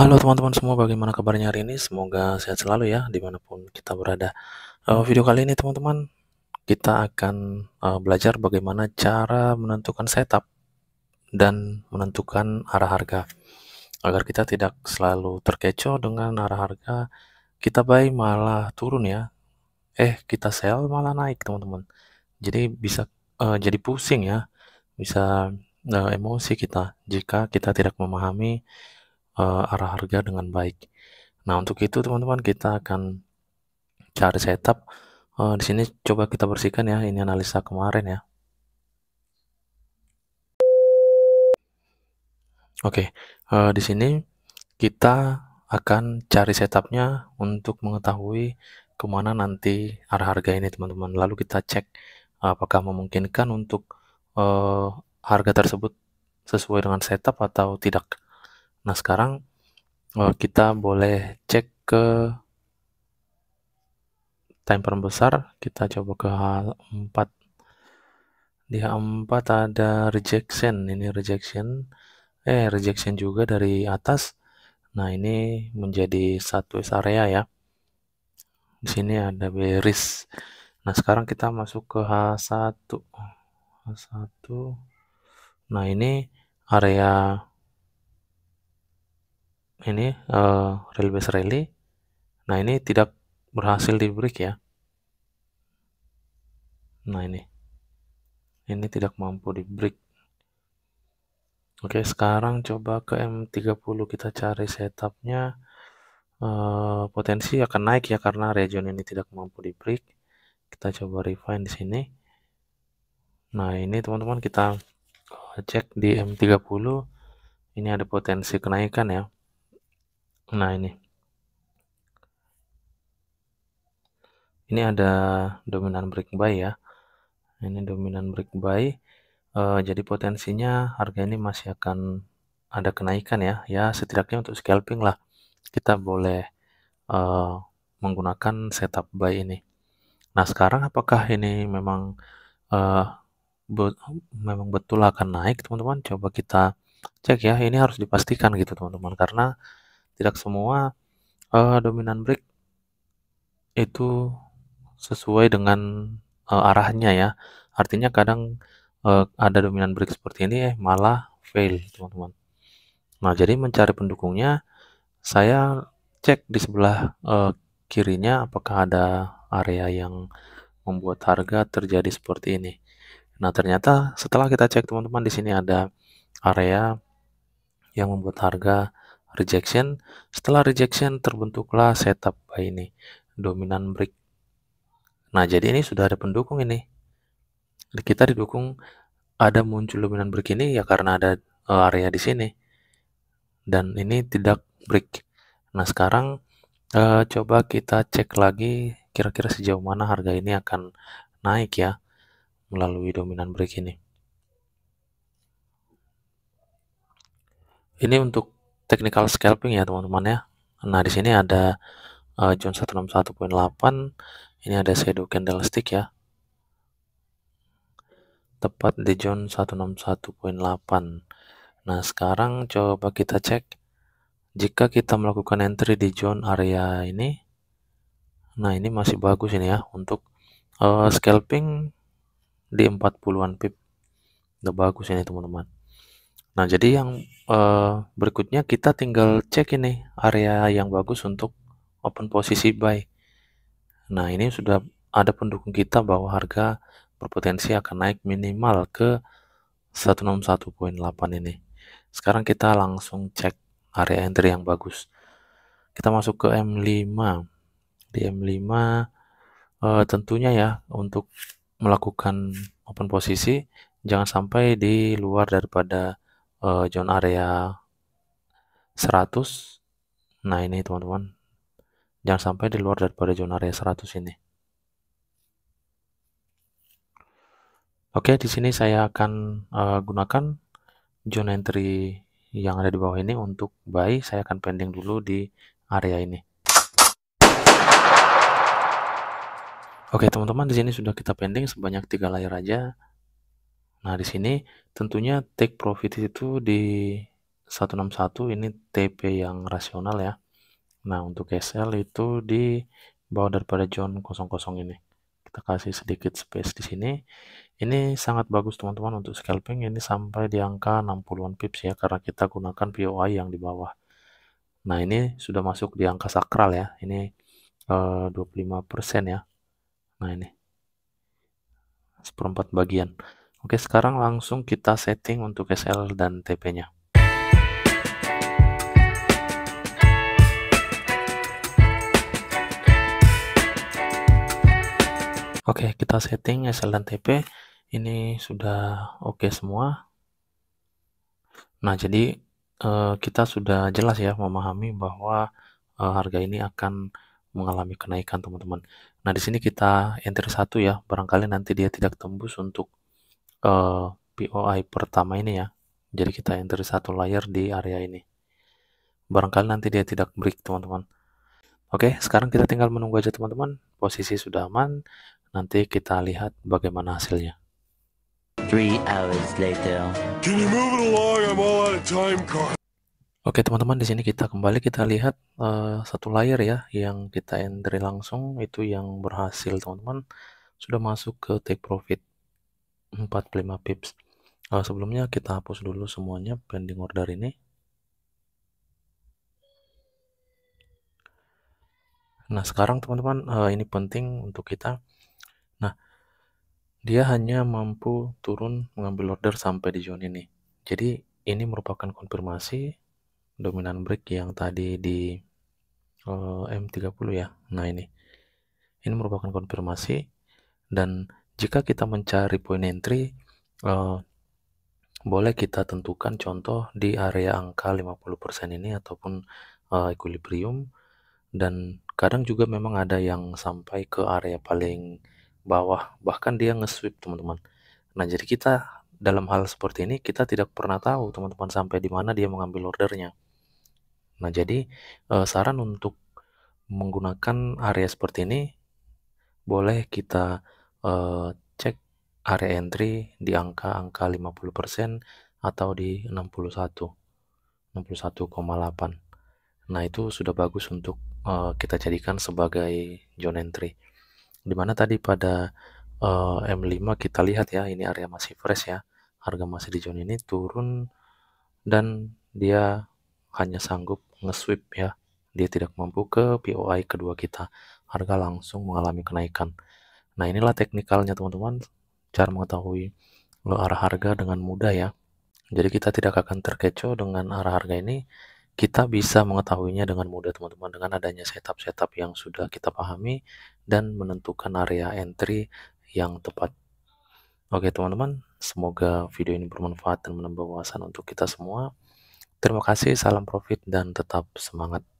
Halo teman-teman semua, bagaimana kabarnya hari ini? Semoga sehat selalu ya, dimanapun kita berada. Uh, video kali ini teman-teman, kita akan uh, belajar bagaimana cara menentukan setup dan menentukan arah harga. Agar kita tidak selalu terkecoh dengan arah harga, kita buy malah turun ya. Eh, kita sell malah naik teman-teman. Jadi bisa uh, jadi pusing ya, bisa uh, emosi kita jika kita tidak memahami uh, arah harga dengan baik. Nah, untuk itu teman-teman kita akan cari setup uh, di sini coba kita bersihkan ya ini analisa kemarin ya. Oke, okay, uh, eh, di sini kita akan cari setupnya untuk mengetahui kemana nanti arah harga ini teman-teman. Lalu kita cek apakah memungkinkan untuk uh, harga tersebut sesuai dengan setup atau tidak. Nah, sekarang eh, kita boleh cek ke time frame besar Kita coba ke H4. Di H4 ada rejection. Ini rejection. Eh, rejection juga dari atas. Nah, ini menjadi satu area ya. Di sini ada beris. Nah, sekarang kita masuk ke H1. H1. Nah, ini area ini uh, eh, rally base rally nah ini tidak berhasil di break ya nah ini ini tidak mampu di break oke sekarang coba ke M30 kita cari setupnya uh, potensi akan naik ya karena region ini tidak mampu di break kita coba refine di sini nah ini teman-teman kita eh, cek di M30 ini ada potensi kenaikan ya Nah ini. Ini ada dominan break buy ya. Ini dominan break buy. E, jadi potensinya harga ini masih akan ada kenaikan ya. Ya setidaknya untuk scalping lah. Kita boleh e, menggunakan setup buy ini. Nah sekarang apakah ini memang e, be memang betul akan naik teman-teman? Coba kita cek ya. Ini harus dipastikan gitu teman-teman. Karena tidak semua uh, dominan break itu sesuai dengan uh, arahnya ya artinya kadang uh, ada dominan break seperti ini eh malah fail teman-teman nah jadi mencari pendukungnya saya cek di sebelah uh, kirinya apakah ada area yang membuat harga terjadi seperti ini. Nah, ternyata setelah kita cek teman-teman di sini ada area yang membuat harga rejection. Setelah rejection terbentuklah setup by ini, dominan break. Nah, jadi ini sudah ada pendukung ini. Kita didukung ada muncul dominan break ini ya karena ada e, area di sini. Dan ini tidak break. Nah, sekarang eh, coba kita cek lagi kira-kira sejauh mana harga ini akan naik ya melalui dominan break ini. Ini untuk technical scalping ya teman-teman ya. Nah di sini ada uh, John 161.8 ini ada shadow candlestick ya tepat di John 161.8 nah sekarang coba kita cek jika kita melakukan entry di John area ini nah ini masih bagus ini ya untuk uh, scalping di 40an pip udah bagus ini teman-teman Nah, jadi yang uh, berikutnya kita tinggal cek ini area yang bagus untuk open posisi buy. Nah, ini sudah ada pendukung kita bahwa harga berpotensi akan naik minimal ke 161.8 ini. Sekarang kita langsung cek area entry yang bagus. Kita masuk ke M5. Di M5 uh, eh, tentunya ya untuk melakukan open posisi jangan sampai di luar daripada uh, zone area 100 nah ini teman-teman jangan sampai di luar daripada zona area 100 ini oke di sini saya akan uh, gunakan zone entry yang ada di bawah ini untuk buy saya akan pending dulu di area ini oke teman-teman di sini sudah kita pending sebanyak tiga layer aja Nah, di sini tentunya take profit itu di 161 ini TP yang rasional ya. Nah, untuk SL itu di bawah daripada John 00 ini. Kita kasih sedikit space di sini. Ini sangat bagus teman-teman untuk scalping ini sampai di angka 60-an pips ya karena kita gunakan POI yang di bawah. Nah, ini sudah masuk di angka sakral ya. Ini eh, 25% ya. Nah, ini seperempat bagian. Oke, sekarang langsung kita setting untuk SL dan TP-nya. Oke, kita setting SL dan TP. Ini sudah oke semua. Nah, jadi eh, kita sudah jelas ya memahami bahwa eh, harga ini akan mengalami kenaikan, teman-teman. Nah, di sini kita enter satu ya, barangkali nanti dia tidak tembus untuk uh, eh, POI pertama ini ya. Jadi kita enter satu layer di area ini. Barangkali nanti dia tidak break teman-teman. Oke, sekarang kita tinggal menunggu aja teman-teman. Posisi sudah aman. Nanti kita lihat bagaimana hasilnya. Oke teman-teman di sini kita kembali kita lihat uh, satu layer ya yang kita entry langsung itu yang berhasil teman-teman sudah masuk ke take profit. 45 pips nah, sebelumnya kita hapus dulu semuanya pending order ini nah sekarang teman-teman eh, ini penting untuk kita nah dia hanya mampu turun mengambil order sampai di zone ini jadi ini merupakan konfirmasi dominan break yang tadi di eh, M30 ya nah ini ini merupakan konfirmasi dan jika kita mencari point entry, uh, boleh kita tentukan contoh di area angka 50% ini ataupun uh, equilibrium dan kadang juga memang ada yang sampai ke area paling bawah bahkan dia nge-sweep teman-teman. Nah, jadi kita dalam hal seperti ini kita tidak pernah tahu teman-teman sampai di mana dia mengambil ordernya. Nah, jadi uh, saran untuk menggunakan area seperti ini boleh kita eh, cek area entry di angka-angka 50% atau di 61 61,8 nah itu sudah bagus untuk uh, kita jadikan sebagai zone entry dimana tadi pada uh, eh, M5 kita lihat ya ini area masih fresh ya harga masih di zone ini turun dan dia hanya sanggup nge-sweep ya dia tidak mampu ke POI kedua kita harga langsung mengalami kenaikan Nah, inilah teknikalnya teman-teman, cara mengetahui arah harga dengan mudah ya. Jadi kita tidak akan terkecoh dengan arah harga ini, kita bisa mengetahuinya dengan mudah teman-teman dengan adanya setup-setup yang sudah kita pahami dan menentukan area entry yang tepat. Oke teman-teman, semoga video ini bermanfaat dan menambah wawasan untuk kita semua. Terima kasih, salam profit dan tetap semangat.